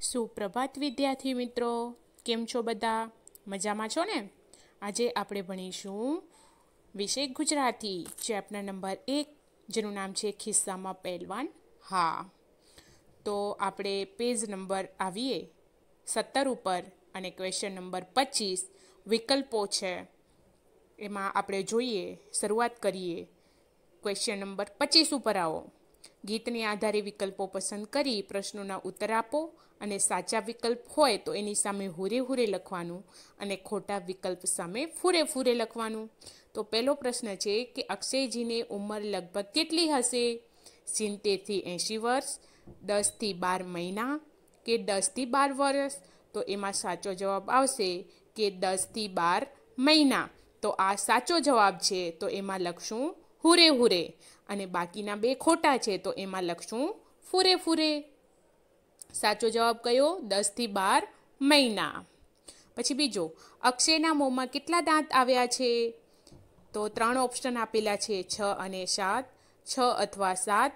સુપ્રભાત વિદ્યાર્થી મિત્રો કેમ છો બધા મજામાં છો ને આજે આપણે ભણીશું વિશેક ગુજરાતી ચેપ્ટર નંબર એક જેનું નામ છે ખિસ્સામાં પહેલવાન હા તો આપણે પેજ નંબર આવીએ સત્તર ઉપર અને ક્વેશ્ચન નંબર પચીસ વિકલ્પો છે એમાં આપણે જોઈએ શરૂઆત કરીએ ક્વેશ્ચન નંબર પચીસ ઉપર આવો ગીતને આધારે વિકલ્પો પસંદ કરી પ્રશ્નોના ઉત્તર આપો અને સાચા વિકલ્પ હોય તો એની સામે હુરે હુરે લખવાનું અને ખોટા વિકલ્પ સામે ફૂરે ફૂરે લખવાનું તો પહેલો પ્રશ્ન છે કે અક્ષયજીની ઉંમર લગભગ કેટલી હશે સિત્તેરથી એંશી વર્ષ દસથી બાર મહિના કે દસથી બાર વર્ષ તો એમાં સાચો જવાબ આવશે કે દસથી બાર મહિના તો આ સાચો જવાબ છે તો એમાં લખશું હુરે હુરે અને બાકીના બે ખોટા છે તો એમાં લખશું ફૂરે ફૂરે સાચો જવાબ કયો દસથી બાર મહિના પછી બીજો અક્ષયના મોંમાં કેટલા દાંત આવ્યા છે તો ત્રણ ઓપ્શન આપેલા છે છ અને સાત છ અથવા સાત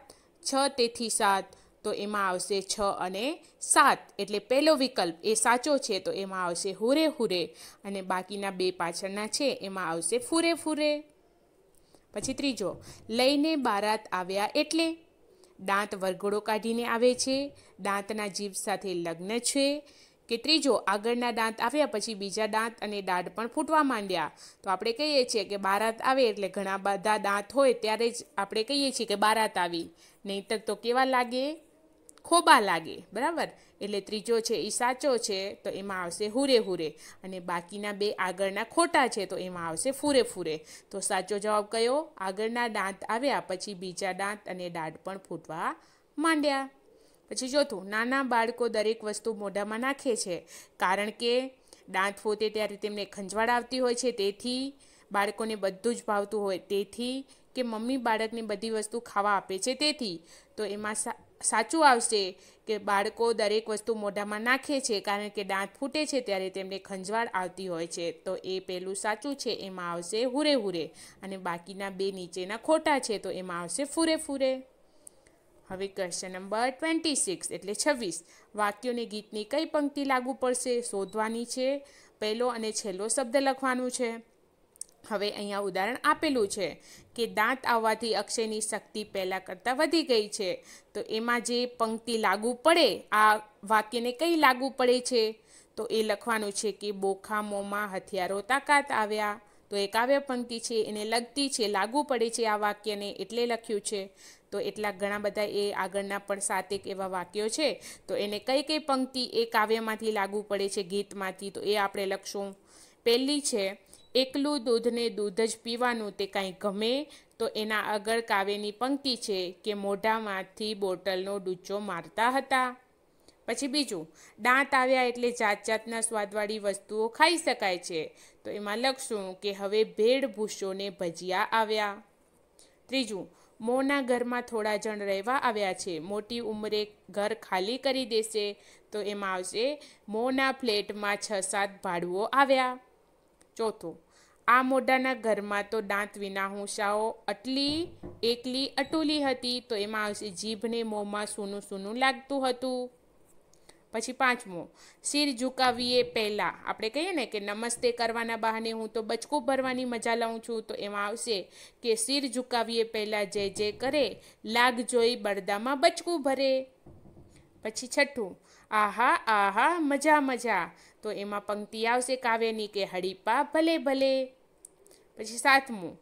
છ તેથી સાત તો એમાં આવશે છ અને સાત એટલે પહેલો વિકલ્પ એ સાચો છે તો એમાં આવશે હુરે હુરે અને બાકીના બે પાછળના છે એમાં આવશે ફૂરે ફૂરે પછી ત્રીજો લઈને બારાત આવ્યા એટલે દાંત વરઘોડો કાઢીને આવે છે દાંતના જીભ સાથે લગ્ન છે કે ત્રીજો આગળના દાંત આવ્યા પછી બીજા દાંત અને દાઢ પણ ફૂટવા માંડ્યા તો આપણે કહીએ છીએ કે બારાત આવે એટલે ઘણા બધા દાંત હોય ત્યારે જ આપણે કહીએ છીએ કે બારાત આવી નહીંતર તો કેવા લાગે ખોબા લાગે બરાબર એટલે ત્રીજો છે એ સાચો છે તો એમાં આવશે હુરે હુરે અને બાકીના બે આગળના ખોટા છે તો એમાં આવશે ફૂરે ફૂરે તો સાચો જવાબ કયો આગળના દાંત આવ્યા પછી બીજા દાંત અને દાંત પણ ફૂટવા માંડ્યા પછી ચોથું નાના બાળકો દરેક વસ્તુ મોઢામાં નાખે છે કારણ કે દાંત ફૂટે ત્યારે તેમને ખંજવાળ આવતી હોય છે તેથી બાળકોને બધું જ ભાવતું હોય તેથી કે મમ્મી બાળકને બધી વસ્તુ ખાવા આપે છે તેથી તો એમાં સાચું આવશે કે બાળકો દરેક વસ્તુ મોઢામાં નાખે છે કારણ કે દાંત ફૂટે છે ત્યારે તેમને ખંજવાળ આવતી હોય છે તો એ પહેલું સાચું છે એમાં આવશે હુરે હુરે અને બાકીના બે નીચેના ખોટા છે તો એમાં આવશે ફૂરે ફૂરે હવે ક્વેશ્ચન નંબર ટ્વેન્ટી સિક્સ એટલે છવ્વીસ વાક્યોને ગીતની કઈ પંક્તિ લાગુ પડશે શોધવાની છે પહેલો અને છેલ્લો શબ્દ લખવાનું છે હવે અહીંયા ઉદાહરણ આપેલું છે કે દાંત આવવાથી અક્ષયની શક્તિ પહેલાં કરતાં વધી ગઈ છે તો એમાં જે પંક્તિ લાગુ પડે આ વાક્યને કઈ લાગુ પડે છે તો એ લખવાનું છે કે બોખા મોંમાં હથિયારો તાકાત આવ્યા તો એ કાવ્ય પંક્તિ છે એને લગતી છે લાગુ પડે છે આ વાક્યને એટલે લખ્યું છે તો એટલા ઘણા બધા એ આગળના પણ સાતેક એવા વાક્યો છે તો એને કઈ કઈ પંક્તિ એ કાવ્યમાંથી લાગુ પડે છે ગીતમાંથી તો એ આપણે લખશું પહેલી છે એકલું દૂધને દૂધ જ પીવાનું તે કાંઈ ગમે તો એના આગળ કાવ્યની પંક્તિ છે કે મોઢામાંથી બોટલનો ડૂચો મારતા હતા પછી બીજું દાંત આવ્યા એટલે જાત જાતના સ્વાદવાળી વસ્તુઓ ખાઈ શકાય છે તો એમાં લખશું કે હવે ભેળ ભૂસોને ભજીયા આવ્યા ત્રીજું મોના ઘરમાં થોડા જણ રહેવા આવ્યા છે મોટી ઉંમરે ઘર ખાલી કરી દેશે તો એમાં આવશે મોના ફ્લેટમાં છ સાત ભાડુઓ આવ્યા ચોથું આ મોઢાના ઘરમાં તો દાંત વિના હુંશાઓ આટલી એકલી અટુલી હતી તો એમાં આવશે જીભને મોંમાં સૂનું સૂનું લાગતું હતું પછી પાંચમું શિર ઝુકાવીએ પહેલાં આપણે કહીએ ને કે નમસ્તે કરવાના બહાને હું તો બચકું ભરવાની મજા લઉં છું તો એમાં આવશે કે શિર ઝુકાવીએ પહેલાં જે જે કરે લાગ જોઈ બળદામાં બચકું ભરે પછી છઠ્ઠું આહા આહા મજા મજા તો એમાં પંક્તિ આવશે કાવ્યની કે હડીપા ભલે ભલે પછી સાતમું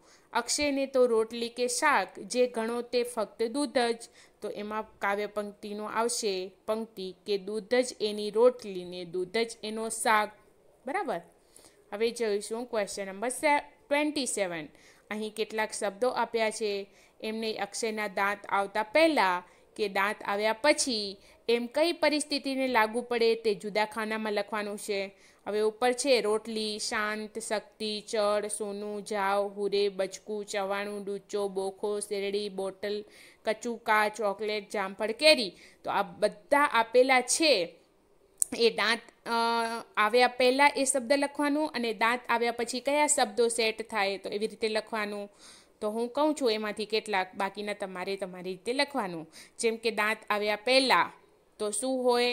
અક્ષયને તો રોટલી કે શાક જે ગણો તે ફક્ત દૂધ જ તો એમાં કાવ્ય પંક્તિનો આવશે પંક્તિ કે દૂધ જ એની રોટલી ને દૂધ જ એનો શાક બરાબર હવે જોઈશું ક્વેશ્ચન નંબર ટ્વેન્ટી સેવન અહીં કેટલાક શબ્દો આપ્યા છે એમને અક્ષયના દાંત આવતા પહેલાં કે દાંત આવ્યા પછી એમ કઈ પરિસ્થિતિને લાગુ પડે તે જુદા ખાનામાં લખવાનું છે હવે ઉપર છે રોટલી શાંત શક્તિ ચડ સોનું જાવ હુરે બચકું ચવાણું ડૂચો બોખો શેરડી બોટલ કચુકા ચોકલેટ જામફળ કેરી તો આ બધા આપેલા છે એ દાંત આવ્યા પહેલાં એ શબ્દ લખવાનું અને દાંત આવ્યા પછી કયા શબ્દો સેટ થાય તો એવી રીતે લખવાનું તો હું કહું છું એમાંથી કેટલાક બાકીના તમારે તમારી રીતે લખવાનું જેમ કે દાંત આવ્યા પહેલાં તો શું હોય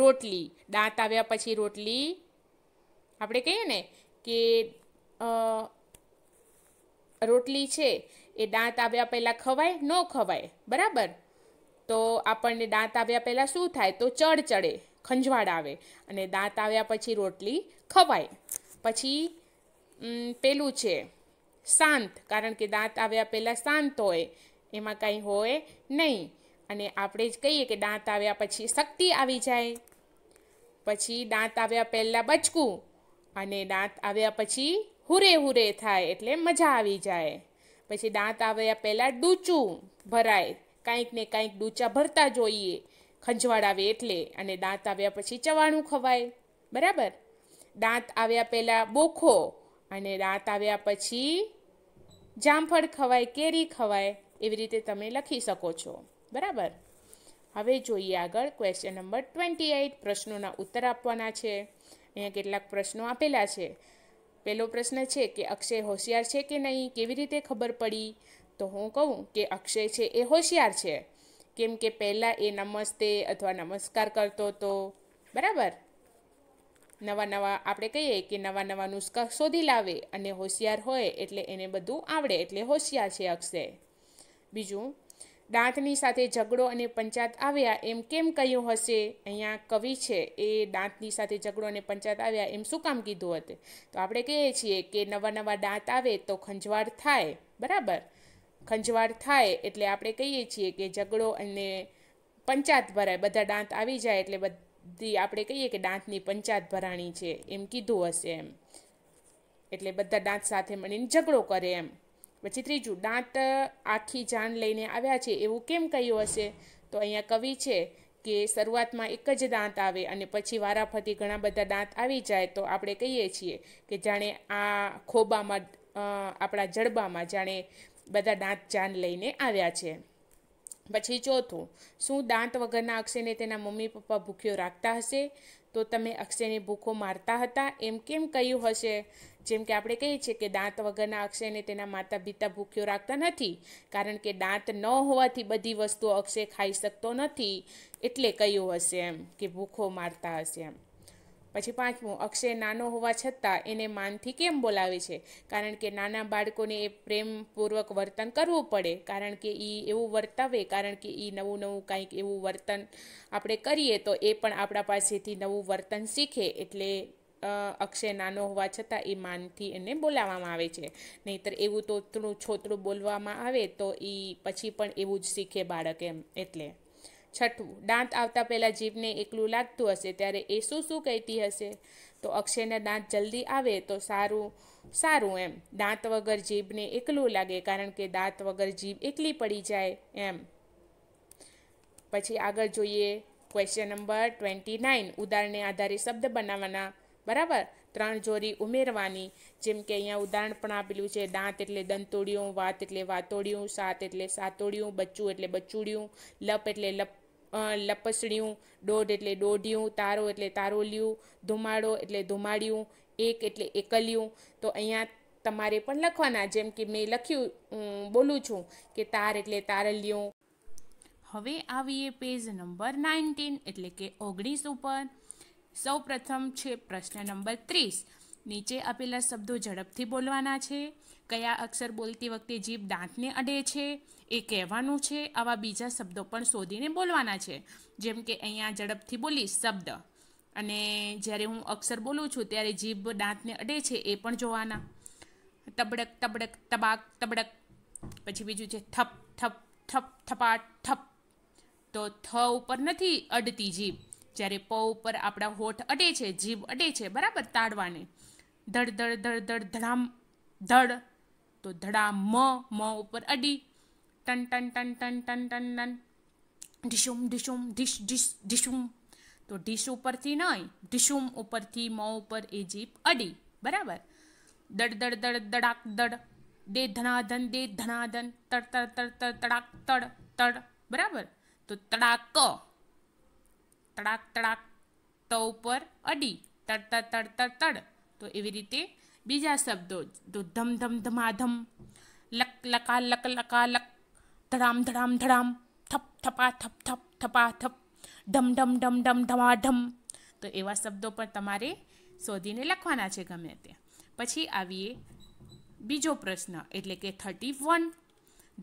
રોટલી દાંત આવ્યા પછી રોટલી આપણે કહીએ ને કે રોટલી છે એ દાંત આવ્યા પહેલાં ખવાય ન ખવાય બરાબર તો આપણને દાંત આવ્યા પહેલાં શું થાય તો ચડ ચડે ખંજવાળ આવે અને દાંત આવ્યા પછી રોટલી ખવાય પછી પેલું છે શાંત કારણ કે દાંત આવ્યા પહેલાં શાંત હોય એમાં કંઈ હોય નહીં અને આપણે જ કહીએ કે દાંત આવ્યા પછી શક્તિ આવી જાય પછી દાંત આવ્યા પહેલાં બચકું અને દાંત આવ્યા પછી હુરે હુરે થાય એટલે મજા આવી જાય પછી દાંત આવ્યા પહેલાં ડૂચું ભરાય કાંઈક ને કાંઈક ડૂચા ભરતા જોઈએ ખંજવાળ આવે એટલે અને દાંત આવ્યા પછી ચવાણું ખવાય બરાબર દાંત આવ્યા પહેલાં બોખો અને દાંત આવ્યા પછી જામફળ ખવાય કેરી ખવાય એવી રીતે તમે લખી શકો છો બરાબર હવે જોઈએ આગળ ક્વેશ્ચન નંબર ટ્વેન્ટી એઇટ પ્રશ્નોના ઉત્તર આપવાના છે અહીંયા કેટલાક પ્રશ્નો આપેલા છે પહેલો પ્રશ્ન છે કે અક્ષય હોશિયાર છે કે નહીં કેવી રીતે ખબર પડી તો હું કહું કે અક્ષય છે એ હોશિયાર છે કેમ કે પહેલાં એ નમસ્તે અથવા નમસ્કાર કરતો હતો બરાબર નવા નવા આપણે કહીએ કે નવા નવા નુસ્ખા શોધી લાવે અને હોશિયાર હોય એટલે એને બધું આવડે એટલે હોશિયાર છે અક્ષય બીજું દાંતની સાથે ઝઘડો અને પંચાત આવ્યા એમ કેમ કહ્યું હશે અહીંયા કવિ છે એ દાંતની સાથે ઝઘડો અને પંચાત આવ્યા એમ શું કામ કીધું હતું તો આપણે કહીએ છીએ કે નવા નવા દાંત આવે તો ખંજવાળ થાય બરાબર ખંજવાળ થાય એટલે આપણે કહીએ છીએ કે ઝઘડો અને પંચાત ભરાય બધા દાંત આવી જાય એટલે બધા બધી આપણે કહીએ કે દાંતની પંચાયત ભરાણી છે એમ કીધું હશે એમ એટલે બધા દાંત સાથે મળીને ઝઘડો કરે એમ પછી ત્રીજું દાંત આખી જાન લઈને આવ્યા છે એવું કેમ કહ્યું હશે તો અહીંયા કવિ છે કે શરૂઆતમાં એક જ દાંત આવે અને પછી વારાફરતી ઘણા બધા દાંત આવી જાય તો આપણે કહીએ છીએ કે જાણે આ ખોબામાં આપણા જડબામાં જાણે બધા દાંત જાન લઈને આવ્યા છે પછી ચોથું શું દાંત વગરના અક્ષયને તેના મમ્મી પપ્પા ભૂખ્યો રાખતા હશે તો તમે અક્ષયને ભૂખો મારતા હતા એમ કેમ કહ્યું હશે જેમ કે આપણે કહીએ છીએ કે દાંત વગરના અક્ષયને તેના માતા પિતા ભૂખ્યો રાખતા નથી કારણ કે દાંત ન હોવાથી બધી વસ્તુઓ અક્ષય ખાઈ શકતો નથી એટલે કહ્યું હશે એમ કે ભૂખો મારતા હશે એમ પછી પાંચમું અક્ષય નાનો હોવા છતાં એને માનથી કેમ બોલાવે છે કારણ કે નાના બાળકોને એ પ્રેમપૂર્વક વર્તન કરવું પડે કારણ કે એ એવું વર્તાવે કારણ કે એ નવું નવું કંઈક એવું વર્તન આપણે કરીએ તો એ પણ આપણા પાસેથી નવું વર્તન શીખે એટલે અક્ષય નાનો હોવા છતાં એ માનથી એને બોલાવવામાં આવે છે નહીંતર એવું તો થોડું છોતરું બોલવામાં આવે તો એ પછી પણ એવું જ શીખે બાળક એમ એટલે છઠ્ઠું દાંત આવતા પહેલાં જીભને એકલું લાગતું હશે ત્યારે એ શું શું કહેતી હશે તો અક્ષયના દાંત જલ્દી આવે તો સારું સારું એમ દાંત વગર જીભને એકલું લાગે કારણ કે દાંત વગર જીભ એકલી પડી જાય એમ પછી આગળ જોઈએ ક્વેશ્ચન નંબર ટ્વેન્ટી નાઇન ઉદાહરણને આધારે શબ્દ બનાવવાના બરાબર ત્રણ જોડી ઉમેરવાની જેમ કે અહીંયા ઉદાહરણ પણ આપેલું છે દાંત એટલે દંતોડિયું વાત એટલે વાતોડિયું સાત એટલે સાતોડિયું બચ્ચું એટલે બચ્ચુડિયું લપ એટલે લપ લપસડિયું દોઢ એટલે દોઢિયું તારો એટલે તારોલિયું ધુમાડો એટલે ધુમાડ્યું એક એટલે એકલિયું તો અહીંયા તમારે પણ લખવાના જેમ કે મેં લખ્યું બોલું છું કે તાર એટલે તારલિયું હવે આવીએ પેજ નંબર નાઇન્ટીન એટલે કે ઓગણીસ ઉપર સૌ પ્રથમ છે પ્રશ્ન નંબર ત્રીસ નીચે આપેલા શબ્દો ઝડપથી બોલવાના છે કયા અક્ષર બોલતી વખતે જીભ દાંતને અડે છે એ કહેવાનું છે આવા બીજા શબ્દો પણ શોધીને બોલવાના છે જેમ કે અહીંયા ઝડપથી બોલીશ શબ્દ અને જ્યારે હું અક્ષર બોલું છું ત્યારે જીભ દાંતને અડે છે એ પણ જોવાના તબડક તબડક તબાક તબડક પછી બીજું છે થપ થપ થપ થપાટ થપ તો થ ઉપર નથી અડતી જીભ જ્યારે પ ઉપર આપણા હોઠ અડે છે જીભ અડે છે બરાબર તાળવાને ધડ ધડ ધડ ધડ ધડામ ધડ તો ધડા મ મ ઉપર અડી ટન ટન ટન ટન ટન ટન ટન ઢીશુમ ઢીશુમ ઢીશ ઢીસ ઢીસુમ તો ઢીશ ઉપરથી નહીં ઢીસુમ ઉપરથી મ ઉપર એ જીભ અડી બરાબર દડ દડ દડ દડાક દડ દે ધનાધન દે ધનાધન તડ તડ તડ તડ તડાક તડ તડ બરાબર તો તડાક તડાક તડાક ત ઉપર અડી તડ તડ તડ તડ તડ તો એવી રીતે બીજા શબ્દો તો ધમ ધમ ધમાધમ લક લકા લક લકા લક ધડામ ધડામ ધડામ થપ થપા થપ થપ થપા થપ ઢમ ઢમ ઢમ ઢમ ઢમાઢમ તો એવા શબ્દો પર તમારે શોધીને લખવાના છે ગમે તે પછી આવીએ બીજો પ્રશ્ન એટલે કે થર્ટી વન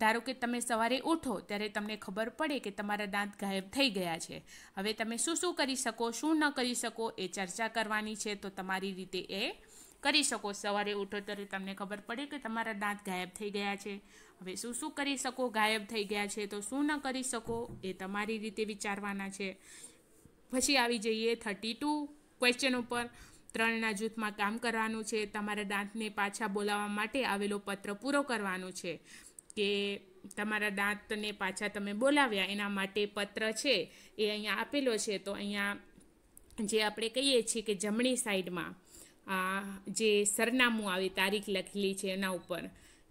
ધારો કે તમે સવારે ઉઠો ત્યારે તમને ખબર પડે કે તમારા દાંત ગાયબ થઈ ગયા છે હવે તમે શું શું કરી શકો શું ન કરી શકો એ ચર્ચા કરવાની છે તો તમારી રીતે એ કરી શકો સવારે ઉઠો ત્યારે તમને ખબર પડે કે તમારા દાંત ગાયબ થઈ ગયા છે હવે શું શું કરી શકો ગાયબ થઈ ગયા છે તો શું ન કરી શકો એ તમારી રીતે વિચારવાના છે પછી આવી જઈએ થર્ટી ટુ ક્વેશ્ચન ઉપર ત્રણના જૂથમાં કામ કરવાનું છે તમારા દાંતને પાછા બોલાવવા માટે આવેલો પત્ર પૂરો કરવાનો છે કે તમારા દાંતને પાછા તમે બોલાવ્યા એના માટે પત્ર છે એ અહીંયા આપેલો છે તો અહીંયા જે આપણે કહીએ છીએ કે જમણી સાઈડમાં જે સરનામું આવી તારીખ લખેલી છે એના ઉપર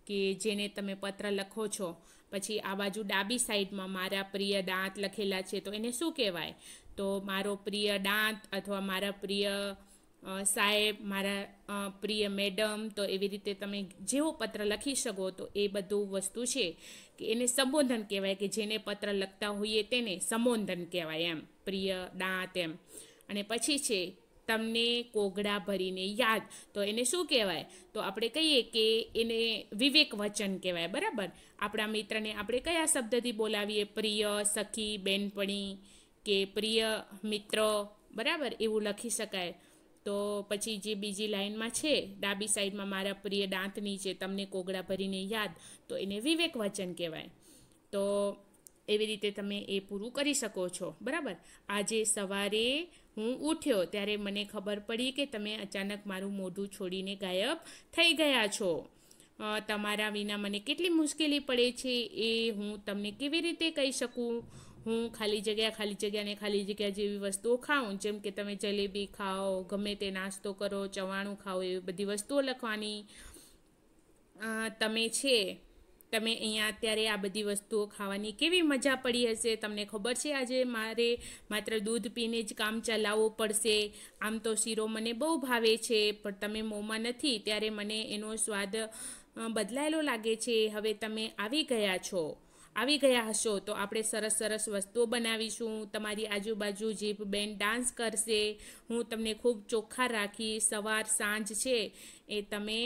કે જેને તમે પત્ર લખો છો પછી આ બાજુ ડાબી સાઈડમાં મારા પ્રિય દાંત લખેલા છે તો એને શું કહેવાય તો મારો પ્રિય દાંત અથવા મારા પ્રિય સાહેબ મારા પ્રિય મેડમ તો એવી રીતે તમે જેવો પત્ર લખી શકો તો એ બધું વસ્તુ છે કે એને સંબોધન કહેવાય કે જેને પત્ર લખતા હોઈએ તેને સંબોધન કહેવાય એમ પ્રિય દાંત એમ અને પછી છે તમને કોગડા ભરીને યાદ તો એને શું કહેવાય તો આપણે કહીએ કે એને વિવેક વચન કહેવાય બરાબર આપણા મિત્રને આપણે કયા શબ્દથી બોલાવીએ પ્રિય સખી બેનપણી કે પ્રિય મિત્ર બરાબર એવું લખી શકાય તો પછી જે બીજી લાઇનમાં છે ડાબી સાઈડમાં મારા પ્રિય દાંતની છે તમને કોગળા ભરીને યાદ તો એને વિવેક વચન કહેવાય તો એવી રીતે તમે એ પૂરું કરી શકો છો બરાબર આજે સવારે હું ઉઠ્યો ત્યારે મને ખબર પડી કે તમે અચાનક મારું મોઢું છોડીને ગાયબ થઈ ગયા છો તમારા વિના મને કેટલી મુશ્કેલી પડે છે એ હું તમને કેવી રીતે કહી શકું હું ખાલી જગ્યા ખાલી જગ્યાને ખાલી જગ્યા જેવી વસ્તુઓ ખાઉં જેમ કે તમે જલેબી ખાઓ ગમે તે નાસ્તો કરો ચવાણું ખાઓ એવી બધી વસ્તુઓ લખવાની તમે છે તમે અહીંયા અત્યારે આ બધી વસ્તુઓ ખાવાની કેવી મજા પડી હશે તમને ખબર છે આજે મારે માત્ર દૂધ પીને જ કામ ચલાવવું પડશે આમ તો શીરો મને બહુ ભાવે છે પણ તમે મોંમાં નથી ત્યારે મને એનો સ્વાદ બદલાયેલો લાગે છે હવે તમે આવી ગયા છો આવી ગયા હશો તો આપણે સરસ સરસ વસ્તુઓ બનાવીશું તમારી આજુબાજુ જીભ બેન ડાન્સ કરશે હું તમને ખૂબ ચોખ્ખા રાખી સવાર સાંજ છે એ તમે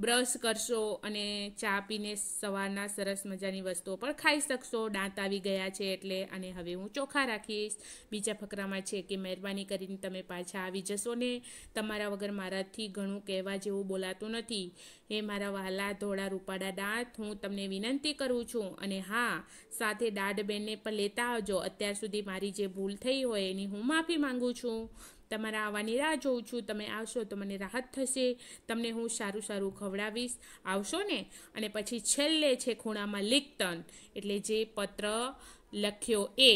બ્રશ કરશો અને ચા પીને સવારના સરસ મજાની વસ્તુઓ પણ ખાઈ શકશો દાંત આવી ગયા છે એટલે અને હવે હું ચોખા રાખીશ બીજા ફકરામાં છે કે મહેરબાની કરીને તમે પાછા આવી જશો ને તમારા વગર મારાથી ઘણું કહેવા જેવું બોલાતું નથી એ મારા વહાલા ધોળા રૂપાડા દાંત હું તમને વિનંતી કરું છું અને હા સાથે દાઢ બેનને પણ લેતા આવજો અત્યાર સુધી મારી જે ભૂલ થઈ હોય એની હું માફી માંગુ છું તમારા આવવાની રાહ જોઉં છું તમે આવશો તો મને રાહત થશે તમને હું સારું સારું ખવડાવીશ આવશો ને અને પછી છેલ્લે છે ખૂણામાં લિખતન એટલે જે પત્ર લખ્યો એ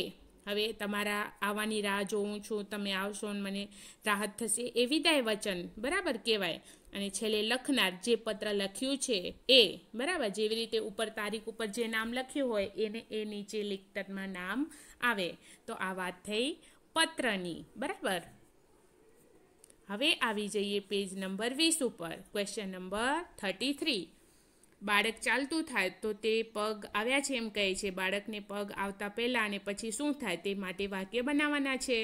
હવે તમારા આવવાની રાહ જોઉં છું તમે આવશો ને મને રાહત થશે એ વિદાય વચન બરાબર કહેવાય અને છેલ્લે લખનાર જે પત્ર લખ્યું છે એ બરાબર જેવી રીતે ઉપર તારીખ ઉપર જે નામ લખ્યું હોય એને એ નીચે લિખતરમાં નામ આવે તો આ વાત થઈ પત્રની બરાબર હવે આવી જઈએ પેજ નંબર વીસ ઉપર ક્વેશ્ચન નંબર થર્ટી થ્રી બાળક ચાલતું થાય તો તે પગ આવ્યા છે એમ કહે છે બાળકને પગ આવતા પહેલાં અને પછી શું થાય તે માટે વાક્ય બનાવવાના છે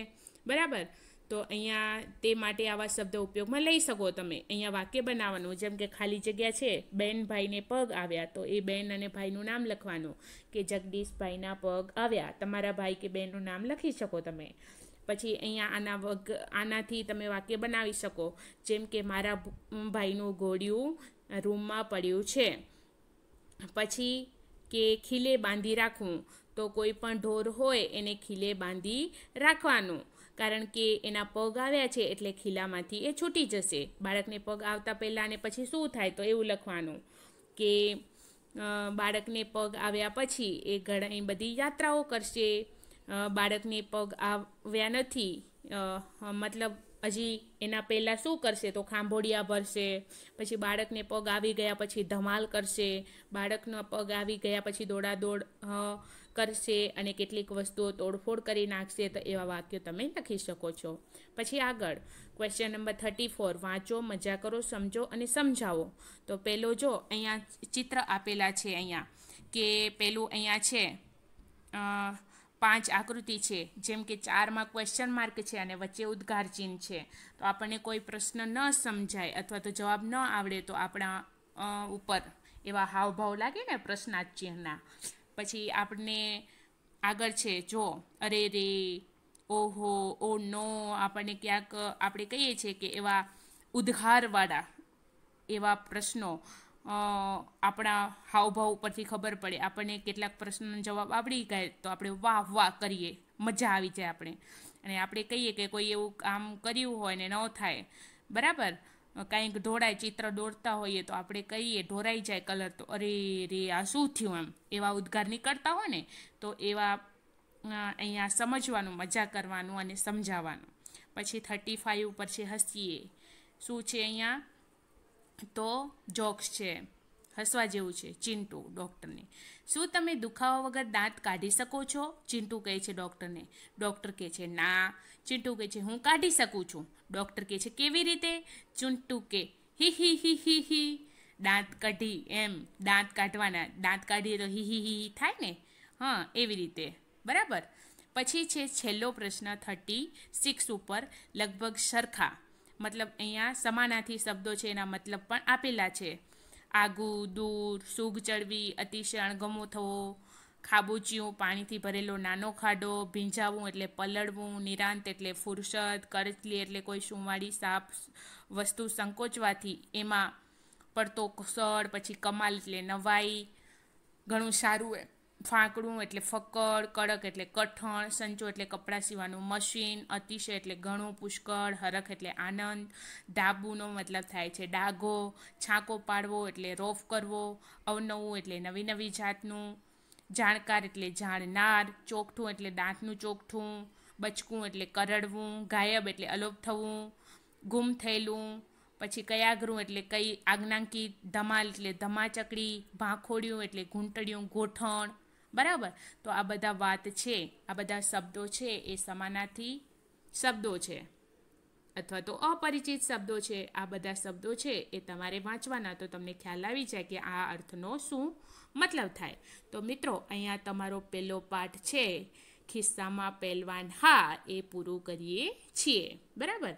બરાબર તો અહીંયા તે માટે આવા શબ્દ ઉપયોગમાં લઈ શકો તમે અહીંયા વાક્ય બનાવવાનું જેમ કે ખાલી જગ્યા છે બેન ભાઈને પગ આવ્યા તો એ બેન અને ભાઈનું નામ લખવાનું કે જગદીશભાઈના પગ આવ્યા તમારા ભાઈ કે બહેનનું નામ લખી શકો તમે પછી અહીંયા આના વગ આનાથી તમે વાક્ય બનાવી શકો જેમ કે મારા ભાઈનું ઘોડિયું રૂમમાં પડ્યું છે પછી કે ખીલે બાંધી રાખવું તો કોઈ પણ ઢોર હોય એને ખીલે બાંધી રાખવાનું કારણ કે એના પગ આવ્યા છે એટલે ખીલામાંથી એ છૂટી જશે બાળકને પગ આવતા પહેલાં અને પછી શું થાય તો એવું લખવાનું કે બાળકને પગ આવ્યા પછી એ ઘણી બધી યાત્રાઓ કરશે બાળકને પગ આવ્યા નથી મતલબ હજી એના પહેલાં શું કરશે તો ખાંભોડિયા ભરશે પછી બાળકને પગ આવી ગયા પછી ધમાલ કરશે બાળકનો પગ આવી ગયા પછી દોડાદોડ કરશે અને કેટલીક વસ્તુઓ તોડફોડ કરી નાખશે તો એવા વાક્યો તમે લખી શકો છો પછી આગળ ક્વેશ્ચન નંબર થર્ટી ફોર વાંચો મજા કરો સમજો અને સમજાવો તો પહેલો જો અહીંયા ચિત્ર આપેલા છે અહીંયા કે પેલું અહીંયા છે પાંચ આકૃતિ છે જેમ કે ચારમાં ક્વેશ્ચન માર્ક છે અને વચ્ચે ઉદ્ગાર ચિહ્ન છે તો આપણને કોઈ પ્રશ્ન ન સમજાય અથવા તો જવાબ ન આવડે તો આપણા ઉપર એવા હાવભાવ લાગે ને પ્રશ્નાર્થ ચિહ્નના પછી આપણને આગળ છે જો અરે રે ઓહો ઓ નો આપણને ક્યાંક આપણે કહીએ છીએ કે એવા ઉદ્ઘારવાળા એવા પ્રશ્નો આપણા હાવભાવ ઉપરથી ખબર પડે આપણને કેટલાક પ્રશ્નનો જવાબ આવડી ગયા તો આપણે વાહ વાહ કરીએ મજા આવી જાય આપણે અને આપણે કહીએ કે કોઈ એવું કામ કર્યું હોય ને ન થાય બરાબર કાંઈક ઢોળાય ચિત્ર દોરતા હોઈએ તો આપણે કહીએ ઢોરાઈ જાય કલર તો અરે રે આ શું થયું એમ એવા ઉદ્ગાર નીકળતા હોય ને તો એવા અહીંયા સમજવાનું મજા કરવાનું અને સમજાવવાનું પછી થર્ટી ફાઇવ ઉપર છે હસીએ શું છે અહીંયા તો જોક્સ છે હસવા જેવું છે ચિંટુ ડૉક્ટરને શું તમે દુખાવા વગર દાંત કાઢી શકો છો ચિંટુ કહે છે ડૉક્ટરને ડૉક્ટર કહે છે ના ચિંટુ કહે છે હું કાઢી શકું છું ડૉક્ટર કહે છે કેવી રીતે ચિંટુ કે હી હિ હિ હિ હી દાંત કાઢી એમ દાંત કાઢવાના દાંત કાઢીએ તો હી હી હી થાય ને હા એવી રીતે બરાબર પછી છે છેલ્લો પ્રશ્ન થર્ટી સિક્સ ઉપર લગભગ સરખા મતલબ અહીંયા સમાનાથી શબ્દો છે એના મતલબ પણ આપેલા છે આગું દૂર સૂગ ચડવી અતિશય અણગમો થવો ખાબોચિયું પાણીથી ભરેલો નાનો ખાડો ભીંજાવું એટલે પલળવું નિરાંત એટલે ફુરસદ કરચલી એટલે કોઈ સુંવાળી સાપ વસ્તુ સંકોચવાથી એમાં પડતો સળ પછી કમાલ એટલે નવાઈ ઘણું સારું એમ ફાંકડું એટલે ફકડ કડક એટલે કઠણ સંચો એટલે કપડાં સીવાનું મશીન અતિશય એટલે ઘણું પુષ્કળ હરખ એટલે આનંદ ડાબુનો મતલબ થાય છે ડાઘો છાંકો પાડવો એટલે રોફ કરવો અવનવું એટલે નવી નવી જાતનું જાણકાર એટલે જાણનાર ચોકઠું એટલે દાંતનું ચોકઠું બચકું એટલે કરડવું ગાયબ એટલે અલોપ થવું ગુમ થયેલું પછી કયાગરું એટલે કઈ આજ્ઞાંકિત ધમાલ એટલે ધમાચકડી ભાંખોડિયું એટલે ઘૂંટડિયું ગોઠણ બરાબર તો આ બધા વાત છે આ બધા શબ્દો છે એ સમાનાર્થી શબ્દો છે અથવા તો અપરિચિત શબ્દો છે આ બધા શબ્દો છે એ તમારે વાંચવાના તો તમને ખ્યાલ આવી જાય કે આ અર્થનો શું મતલબ થાય તો મિત્રો અહીંયા તમારો પહેલો પાઠ છે ખિસ્સામાં પહેલવાન હા એ પૂરું કરીએ છીએ બરાબર